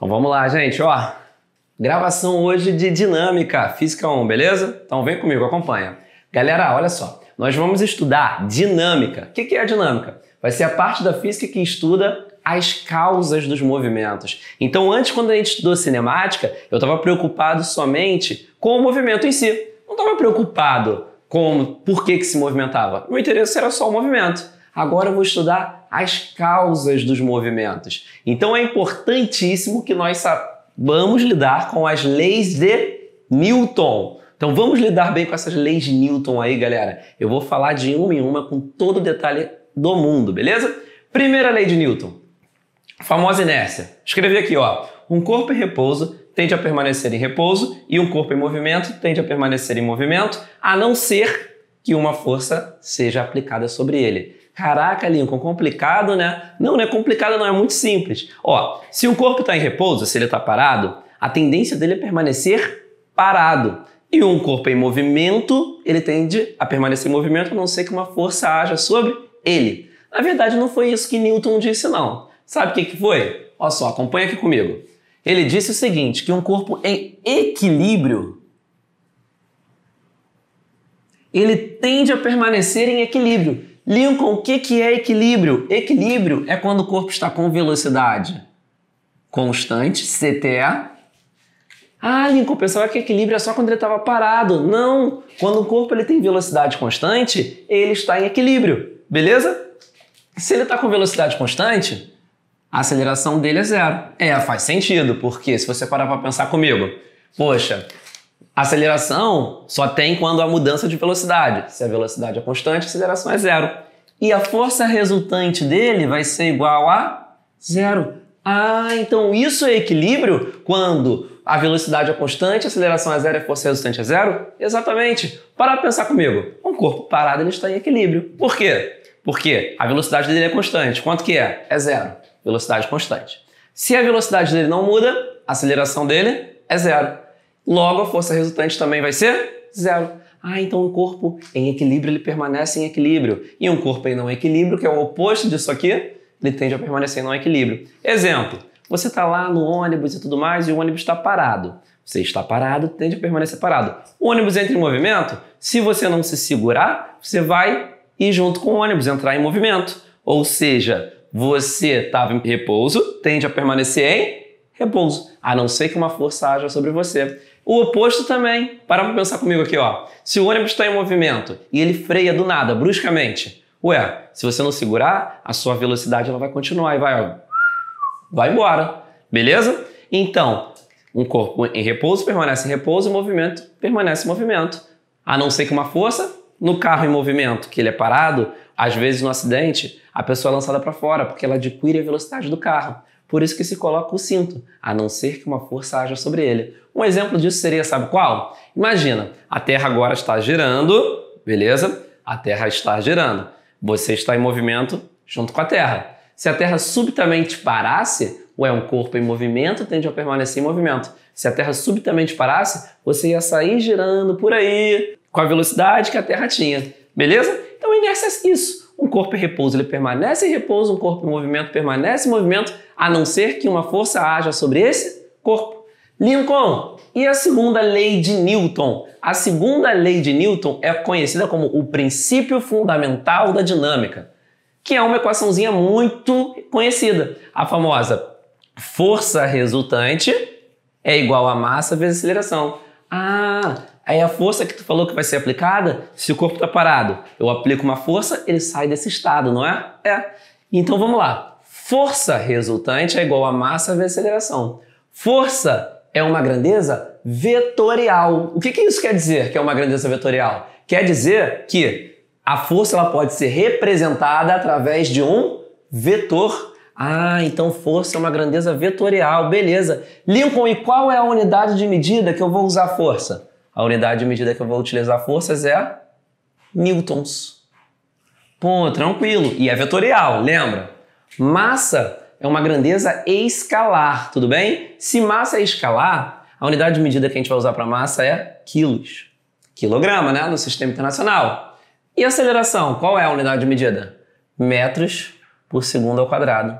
Então vamos lá, gente, ó. Gravação hoje de dinâmica física 1, beleza? Então vem comigo, acompanha. Galera, olha só. Nós vamos estudar dinâmica. O que é a dinâmica? Vai ser a parte da física que estuda as causas dos movimentos. Então, antes, quando a gente estudou cinemática, eu estava preocupado somente com o movimento em si. Não estava preocupado com por que, que se movimentava. Meu interesse era só o movimento agora eu vou estudar as causas dos movimentos. Então é importantíssimo que nós saibamos lidar com as leis de Newton. Então vamos lidar bem com essas leis de Newton aí, galera. Eu vou falar de uma em uma com todo o detalhe do mundo, beleza? Primeira lei de Newton. Famosa inércia. Escrevi aqui, ó. Um corpo em repouso tende a permanecer em repouso e um corpo em movimento tende a permanecer em movimento, a não ser que uma força seja aplicada sobre ele. Caraca, Lincoln, complicado, né? Não, não é complicado, não, é muito simples. Ó, se um corpo está em repouso, se ele está parado, a tendência dele é permanecer parado. E um corpo em movimento, ele tende a permanecer em movimento, a não ser que uma força haja sobre ele. Na verdade, não foi isso que Newton disse, não. Sabe o que, que foi? Olha só, acompanha aqui comigo. Ele disse o seguinte: que um corpo em equilíbrio ele tende a permanecer em equilíbrio. Lincoln, o que, que é equilíbrio? Equilíbrio é quando o corpo está com velocidade constante, CTA. Ah, Lincoln, pensava é que equilíbrio é só quando ele estava parado. Não! Quando o corpo ele tem velocidade constante, ele está em equilíbrio, beleza? Se ele está com velocidade constante, a aceleração dele é zero. É, faz sentido, porque se você parar para pensar comigo, poxa, Aceleração só tem quando há mudança de velocidade. Se a velocidade é constante, a aceleração é zero. E a força resultante dele vai ser igual a zero. Ah, então isso é equilíbrio quando a velocidade é constante, a aceleração é zero e a força resultante é zero? Exatamente. Para pensar comigo. Um corpo parado ele está em equilíbrio. Por quê? Porque a velocidade dele é constante. Quanto que é? É zero. Velocidade constante. Se a velocidade dele não muda, a aceleração dele é zero. Logo, a força resultante também vai ser zero. Ah, então um corpo em equilíbrio ele permanece em equilíbrio. E um corpo em não equilíbrio, que é o oposto disso aqui, ele tende a permanecer em não equilíbrio. Exemplo: você está lá no ônibus e tudo mais e o ônibus está parado. Você está parado, tende a permanecer parado. O ônibus entra em movimento, se você não se segurar, você vai ir junto com o ônibus, entrar em movimento. Ou seja, você estava em repouso, tende a permanecer em repouso, é a não ser que uma força haja sobre você. O oposto também. Para pra pensar comigo aqui, ó. Se o ônibus está em movimento e ele freia do nada, bruscamente, ué, se você não segurar, a sua velocidade ela vai continuar e vai, ó, vai embora. Beleza? Então, um corpo em repouso permanece em repouso, o movimento permanece em movimento. A não ser que uma força, no carro em movimento, que ele é parado, às vezes no acidente, a pessoa é lançada para fora, porque ela adquire a velocidade do carro por isso que se coloca o cinto, a não ser que uma força haja sobre ele. Um exemplo disso seria, sabe qual? Imagina, a Terra agora está girando, beleza? A Terra está girando. Você está em movimento junto com a Terra. Se a Terra subitamente parasse, ou é um corpo em movimento tende a permanecer em movimento. Se a Terra subitamente parasse, você ia sair girando por aí com a velocidade que a Terra tinha, beleza? Então inércia é isso um corpo em repouso ele permanece em repouso, um corpo em movimento permanece em movimento, a não ser que uma força haja sobre esse corpo. Lincoln, e a segunda lei de Newton? A segunda lei de Newton é conhecida como o princípio fundamental da dinâmica, que é uma equaçãozinha muito conhecida, a famosa força resultante é igual a massa vezes aceleração. Ah, Aí a força que tu falou que vai ser aplicada, se o corpo está parado, eu aplico uma força, ele sai desse estado, não é? É. Então vamos lá. Força resultante é igual a massa vezes aceleração. Força é uma grandeza vetorial. O que, que isso quer dizer que é uma grandeza vetorial? Quer dizer que a força ela pode ser representada através de um vetor. Ah, então força é uma grandeza vetorial, beleza. Lincoln, e qual é a unidade de medida que eu vou usar força? A unidade de medida que eu vou utilizar forças é newtons. Pô, tranquilo. E é vetorial, lembra? Massa é uma grandeza escalar, tudo bem? Se massa é escalar, a unidade de medida que a gente vai usar para massa é quilos. Quilograma, né? No sistema internacional. E aceleração, qual é a unidade de medida? Metros por segundo ao quadrado.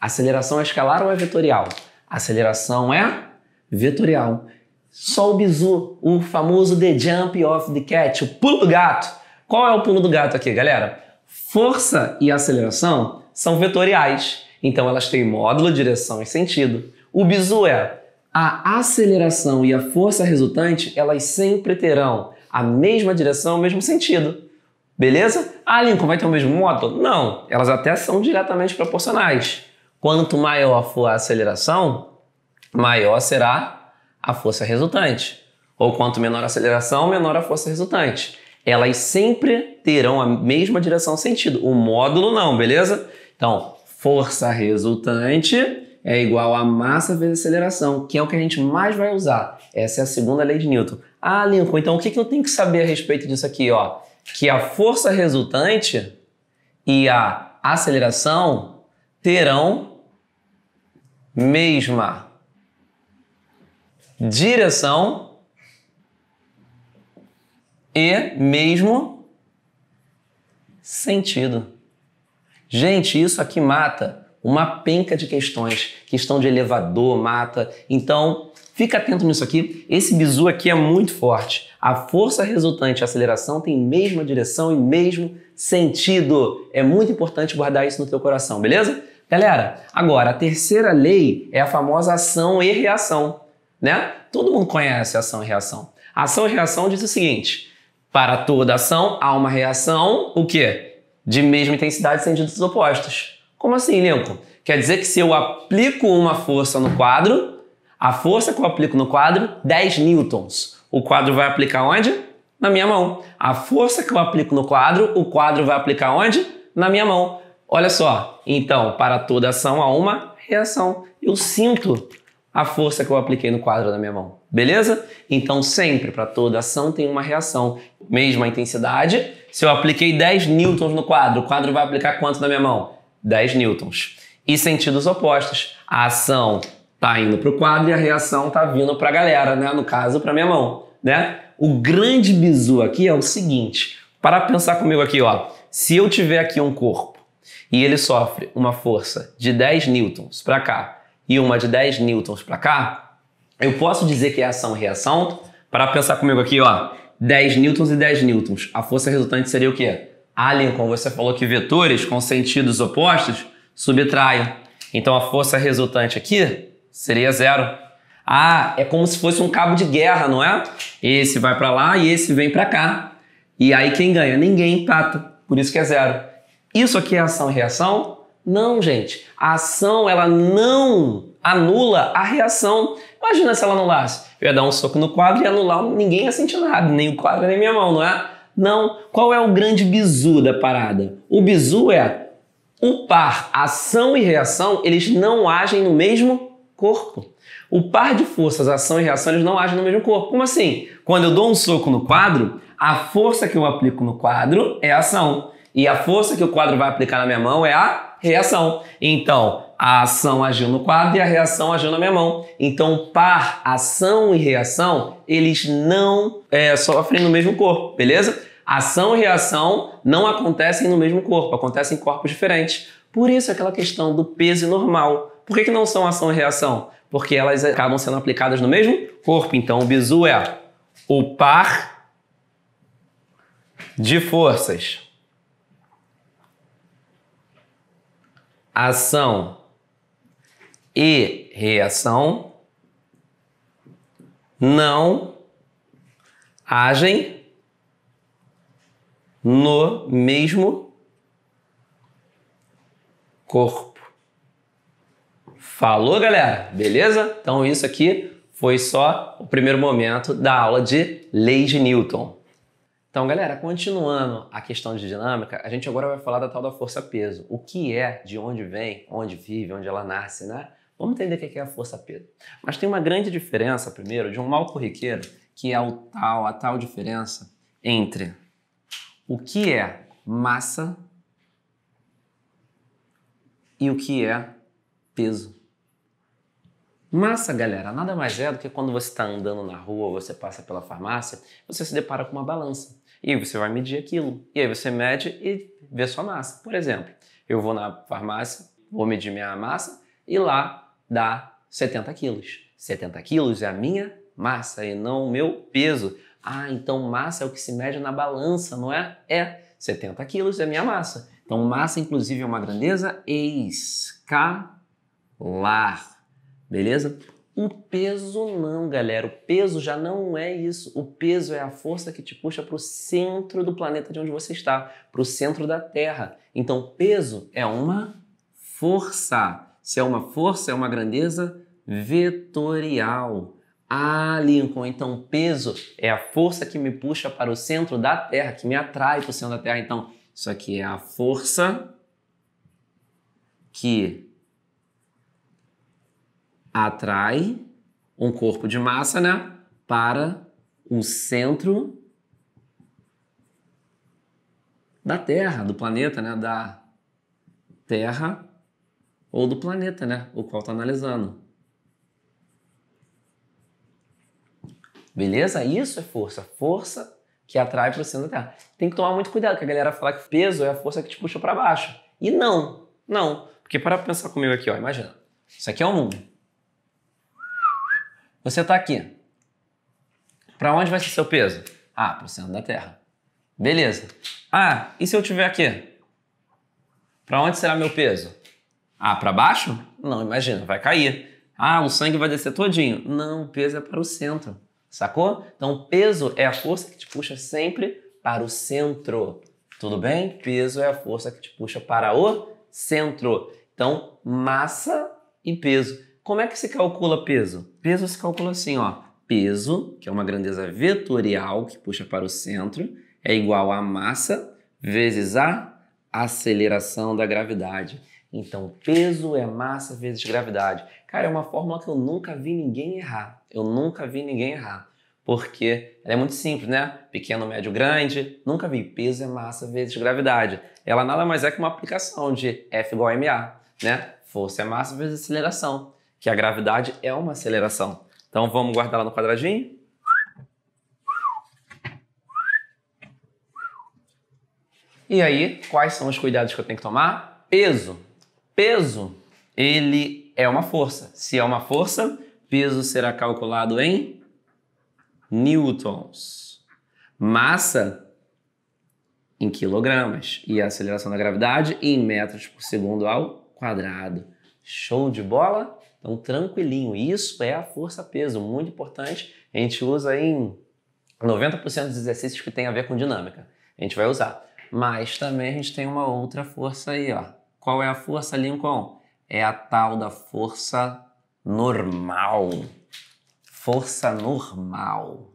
Aceleração é escalar ou é vetorial? Aceleração é vetorial. Só o bizu, o famoso The Jump of the Cat, o pulo do gato. Qual é o pulo do gato aqui, galera? Força e aceleração são vetoriais, então elas têm módulo, direção e sentido. O bizu é a aceleração e a força resultante, elas sempre terão a mesma direção, o mesmo sentido. Beleza? Ah, Lincoln, vai ter o mesmo módulo? Não, elas até são diretamente proporcionais. Quanto maior for a aceleração, maior será a força resultante. Ou quanto menor a aceleração, menor a força resultante. Elas sempre terão a mesma direção sentido. O módulo não, beleza? Então, força resultante é igual a massa vezes aceleração, que é o que a gente mais vai usar. Essa é a segunda lei de Newton. Ah, Lincoln, então o que eu tenho que saber a respeito disso aqui? Ó? Que a força resultante e a aceleração terão mesma direção e mesmo sentido. Gente, isso aqui mata uma penca de questões. Questão de elevador mata. Então, fica atento nisso aqui. Esse bizu aqui é muito forte. A força resultante a aceleração tem mesma direção e mesmo sentido. É muito importante guardar isso no teu coração, beleza? Galera, agora a terceira lei é a famosa ação e reação né? Todo mundo conhece ação e reação. Ação e reação diz o seguinte: para toda ação há uma reação, o quê? De mesma intensidade, sentidos opostos. Como assim, Lincoln? Quer dizer que se eu aplico uma força no quadro, a força que eu aplico no quadro, 10 newtons. O quadro vai aplicar onde? Na minha mão. A força que eu aplico no quadro, o quadro vai aplicar onde? Na minha mão. Olha só. Então, para toda ação há uma reação. Eu sinto a força que eu apliquei no quadro da minha mão. Beleza? Então, sempre para toda ação tem uma reação. Mesma intensidade. Se eu apliquei 10 newtons no quadro, o quadro vai aplicar quanto na minha mão? 10 newtons. E sentidos opostos. A ação tá indo para o quadro e a reação tá vindo para a galera, né? No caso, para minha mão, né? O grande bizu aqui é o seguinte: para pensar comigo aqui, ó. Se eu tiver aqui um corpo e ele sofre uma força de 10 newtons para cá e uma de 10 newtons para cá, eu posso dizer que é ação e reação. Para pensar comigo aqui, ó, 10 newtons e 10 newtons. A força resultante seria o quê? Alien, como você falou que vetores com sentidos opostos subtraem. Então a força resultante aqui seria zero. Ah, é como se fosse um cabo de guerra, não é? Esse vai para lá e esse vem para cá. E aí quem ganha? Ninguém empata. Por isso que é zero. Isso aqui é ação e reação? Não, gente. A ação, ela não anula a reação. Imagina se ela anulasse. Eu ia dar um soco no quadro e anular, ninguém ia sentir nada, nem o quadro, nem minha mão, não é? Não. Qual é o grande bizu da parada? O bizu é o par ação e reação, eles não agem no mesmo corpo. O par de forças, ação e reação, eles não agem no mesmo corpo. Como assim? Quando eu dou um soco no quadro, a força que eu aplico no quadro é ação. E a força que o quadro vai aplicar na minha mão é a reação. Então, a ação agiu no quadro e a reação agiu na minha mão. Então, par, ação e reação, eles não é, sofrem no mesmo corpo, beleza? Ação e reação não acontecem no mesmo corpo, acontecem em corpos diferentes. Por isso, aquela questão do peso normal. Por que, que não são ação e reação? Porque elas acabam sendo aplicadas no mesmo corpo. Então, o bizu é o par de forças ação e reação não agem no mesmo corpo. Falou, galera? Beleza? Então isso aqui foi só o primeiro momento da aula de leis de Newton. Então, galera, continuando a questão de dinâmica, a gente agora vai falar da tal da força-peso. O que é, de onde vem, onde vive, onde ela nasce, né? Vamos entender o que é, é a força-peso. Mas tem uma grande diferença, primeiro, de um mal corriqueiro, que é o tal, a tal diferença entre o que é massa e o que é peso. Massa, galera, nada mais é do que quando você está andando na rua, você passa pela farmácia, você se depara com uma balança. E você vai medir aquilo. E aí você mede e vê sua massa. Por exemplo, eu vou na farmácia, vou medir minha massa e lá dá 70 quilos. 70 quilos é a minha massa e não o meu peso. Ah, então massa é o que se mede na balança, não é? É. 70 quilos é minha massa. Então, massa, inclusive, é uma grandeza escalar. Beleza? O peso não, galera. O peso já não é isso. O peso é a força que te puxa para o centro do planeta de onde você está, para o centro da Terra. Então, peso é uma força. Se é uma força, é uma grandeza vetorial. Ah, Lincoln, então peso é a força que me puxa para o centro da Terra, que me atrai para o centro da Terra. Então, isso aqui é a força que atrai um corpo de massa né, para um centro da Terra, do planeta, né, da Terra ou do planeta, né, o qual está analisando. Beleza? Isso é força. Força que atrai para o centro da Terra. Tem que tomar muito cuidado, que a galera fala que peso é a força que te puxa para baixo. E não, não. Porque para pensar comigo aqui, ó, imagina. Isso aqui é o um mundo. Você está aqui. Para onde vai ser seu peso? Ah, para o centro da Terra. Beleza. Ah, e se eu estiver aqui? Para onde será meu peso? Ah, para baixo? Não, imagina, vai cair. Ah, o sangue vai descer todinho. Não, o peso é para o centro. Sacou? Então, peso é a força que te puxa sempre para o centro. Tudo bem? Peso é a força que te puxa para o centro. Então, massa e peso. Como é que se calcula peso? Peso se calcula assim, ó. Peso, que é uma grandeza vetorial que puxa para o centro, é igual a massa vezes a aceleração da gravidade. Então, peso é massa vezes gravidade. Cara, é uma fórmula que eu nunca vi ninguém errar. Eu nunca vi ninguém errar. Porque ela é muito simples, né? Pequeno, médio, grande. Nunca vi. Peso é massa vezes gravidade. Ela nada mais é que uma aplicação de F igual a MA, né? Força é massa vezes aceleração que a gravidade é uma aceleração. Então vamos guardar lá no quadradinho. E aí, quais são os cuidados que eu tenho que tomar? Peso. Peso, ele é uma força. Se é uma força, peso será calculado em newtons. Massa em quilogramas e a aceleração da gravidade em metros por segundo ao quadrado. Show de bola? Então, tranquilinho. Isso é a força-peso, muito importante. A gente usa em 90% dos exercícios que tem a ver com dinâmica. A gente vai usar. Mas também a gente tem uma outra força aí, ó. Qual é a força, Lincoln? É a tal da força normal. Força normal.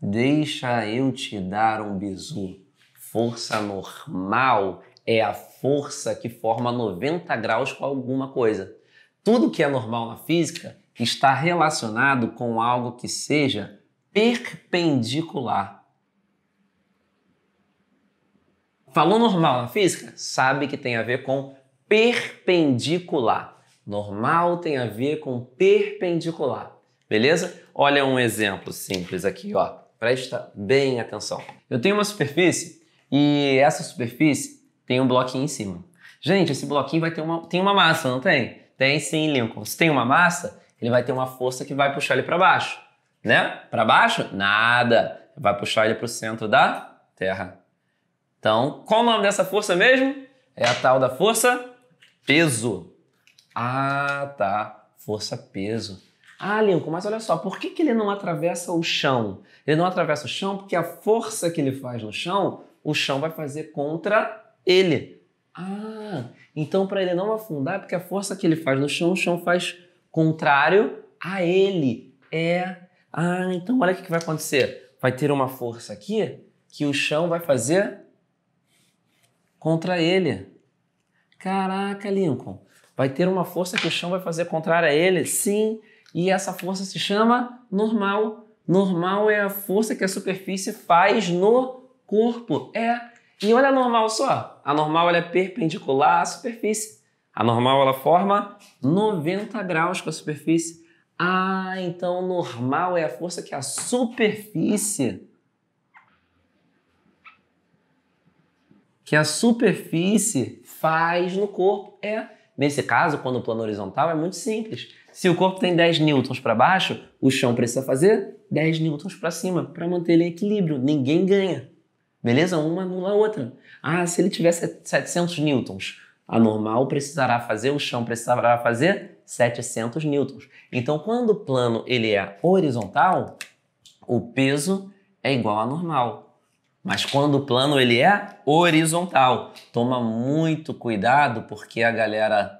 Deixa eu te dar um bisu. Força normal é a força que forma 90 graus com alguma coisa. Tudo que é normal na física está relacionado com algo que seja perpendicular. Falou normal na física? Sabe que tem a ver com perpendicular. Normal tem a ver com perpendicular. Beleza? Olha um exemplo simples aqui, ó. Presta bem atenção. Eu tenho uma superfície e essa superfície tem um bloquinho em cima. Gente, esse bloquinho vai ter uma, tem uma massa, não tem? Tem sim, Lincoln. Se tem uma massa, ele vai ter uma força que vai puxar ele para baixo, né? Para baixo? Nada. Vai puxar ele para o centro da Terra. Então, qual o nome dessa força mesmo? É a tal da força peso. Ah, tá. Força peso. Ah, Lincoln, mas olha só, por que, que ele não atravessa o chão? Ele não atravessa o chão porque a força que ele faz no chão, o chão vai fazer contra ele. Ah, então para ele não afundar, é porque a força que ele faz no chão, o chão faz contrário a ele. É. Ah, então olha o que vai acontecer. Vai ter uma força aqui que o chão vai fazer contra ele. Caraca, Lincoln. Vai ter uma força que o chão vai fazer contrária a ele? Sim. E essa força se chama normal. Normal é a força que a superfície faz no corpo. É. E olha a normal só. A normal ela é perpendicular à superfície. A normal ela forma 90 graus com a superfície. Ah, então normal é a força que a superfície que a superfície faz no corpo. É, nesse caso, quando o plano horizontal é muito simples. Se o corpo tem 10 newtons para baixo, o chão precisa fazer 10 newtons para cima para manter ele em equilíbrio. Ninguém ganha. Beleza? Uma anula a outra. Ah, se ele tiver 700 newtons, a normal precisará fazer, o chão precisará fazer 700 newtons. Então, quando o plano ele é horizontal, o peso é igual a normal. Mas quando o plano ele é horizontal, toma muito cuidado porque a galera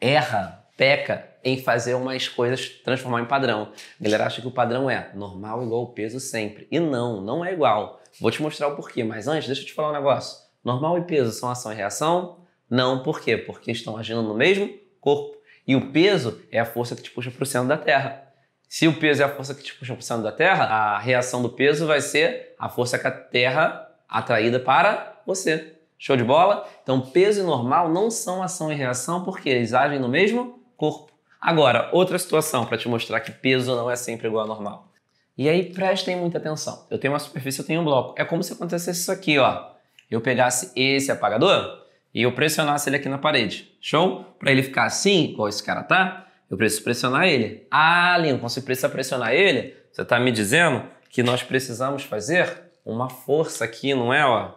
erra, peca em fazer umas coisas transformar em padrão. A galera acha que o padrão é normal igual o peso sempre. E não, não é igual. Vou te mostrar o porquê, mas antes, deixa eu te falar um negócio. Normal e peso são ação e reação? Não, por quê? Porque estão agindo no mesmo corpo. E o peso é a força que te puxa para o centro da Terra. Se o peso é a força que te puxa para o centro da Terra, a reação do peso vai ser a força que a Terra é atraída para você. Show de bola? Então, peso e normal não são ação e reação porque eles agem no mesmo corpo. Agora, outra situação para te mostrar que peso não é sempre igual a normal. E aí prestem muita atenção. Eu tenho uma superfície, eu tenho um bloco. É como se acontecesse isso aqui, ó. Eu pegasse esse apagador e eu pressionasse ele aqui na parede. Show? Para ele ficar assim, igual esse cara tá, eu preciso pressionar ele. Ah, Lincoln, se precisa pressionar ele, você está me dizendo que nós precisamos fazer uma força aqui, não é, ó?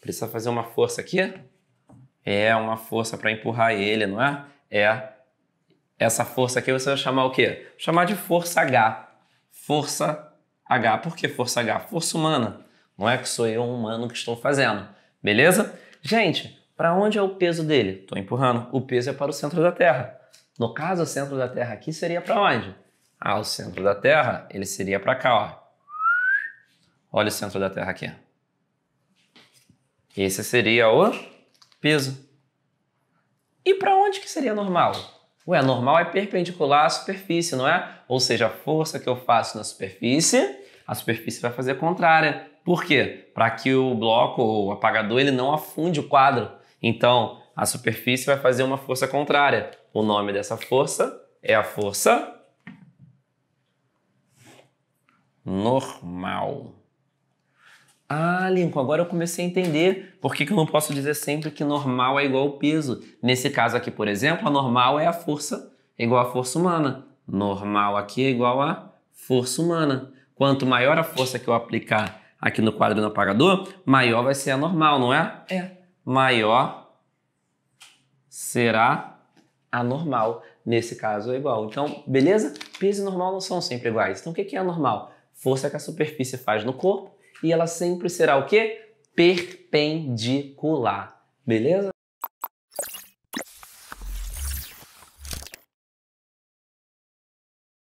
Precisa fazer uma força aqui? É uma força para empurrar ele, não é? É. Essa força aqui você vai chamar o quê? Chamar de força H força H. Por que força H? Força humana. Não é que sou eu, um humano, que estou fazendo. Beleza? Gente, para onde é o peso dele? Estou empurrando. O peso é para o centro da Terra. No caso, o centro da Terra aqui seria para onde? Ah, o centro da Terra, ele seria para cá, ó. Olha o centro da Terra aqui. Esse seria o peso. E para onde que seria normal? Ué, normal é perpendicular à superfície, não é? Ou seja, a força que eu faço na superfície, a superfície vai fazer a contrária. Por quê? Para que o bloco ou o apagador ele não afunde o quadro. Então, a superfície vai fazer uma força contrária. O nome dessa força é a força normal. Ah, Lincoln, agora eu comecei a entender por que, que eu não posso dizer sempre que normal é igual ao peso. Nesse caso aqui, por exemplo, a normal é a força é igual à força humana. Normal aqui é igual à força humana. Quanto maior a força que eu aplicar aqui no quadro do apagador, maior vai ser a normal, não é? É. Maior será a normal. Nesse caso é igual. Então, beleza? Peso e normal não são sempre iguais. Então, o que é normal? Força que a superfície faz no corpo e ela sempre será o quê? Perpendicular, beleza?